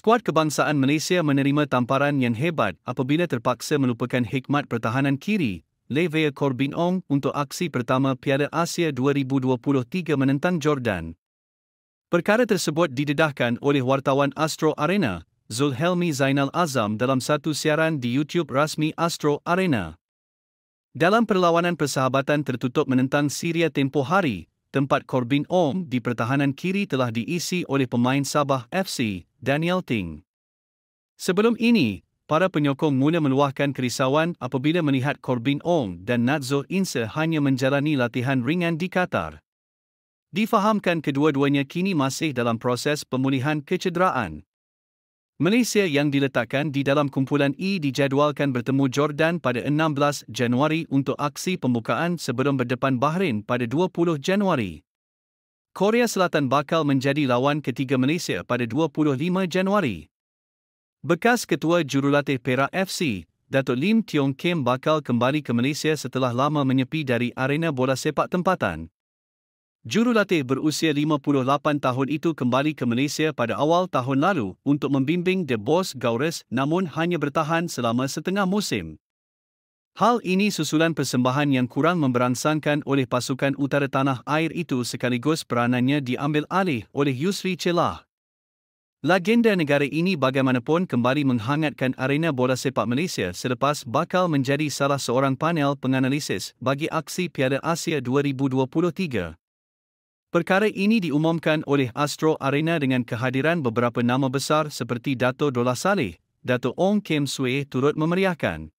Skuad kebangsaan Malaysia menerima tamparan yang hebat apabila terpaksa melupakan hikmat pertahanan kiri, Levea Corbin Ong untuk aksi pertama Piala Asia 2023 menentang Jordan. Perkara tersebut didedahkan oleh wartawan Astro Arena, Zulhelmi Zainal Azam dalam satu siaran di YouTube rasmi Astro Arena. Dalam perlawanan persahabatan tertutup menentang Syria tempoh hari, tempat Corbin Om di pertahanan kiri telah diisi oleh pemain Sabah FC, Daniel Ting. Sebelum ini, para penyokong mula meluahkan kerisauan apabila melihat Corbin Ong dan Nadzo Insa hanya menjalani latihan ringan di Qatar. Difahamkan kedua-duanya kini masih dalam proses pemulihan kecederaan, Malaysia yang diletakkan di dalam kumpulan E dijadualkan bertemu Jordan pada 16 Januari untuk aksi pembukaan sebelum berdepan Bahrain pada 20 Januari. Korea Selatan bakal menjadi lawan ketiga Malaysia pada 25 Januari. Bekas ketua jurulatih Perak FC, Datuk Lim Tiong Kim bakal kembali ke Malaysia setelah lama menyepi dari arena bola sepak tempatan. Jurulatih berusia 58 tahun itu kembali ke Malaysia pada awal tahun lalu untuk membimbing The Boss Gaures namun hanya bertahan selama setengah musim. Hal ini susulan persembahan yang kurang memberangsangkan oleh pasukan utara tanah air itu sekaligus peranannya diambil alih oleh Yusri Celah. Legenda negara ini bagaimanapun kembali menghangatkan arena bola sepak Malaysia selepas bakal menjadi salah seorang panel penganalisis bagi aksi Piala Asia 2023. Perkara ini diumumkan oleh Astro Arena dengan kehadiran beberapa nama besar seperti Dato' Dola Saleh, Dato' Ong Kim Sui turut memeriahkan.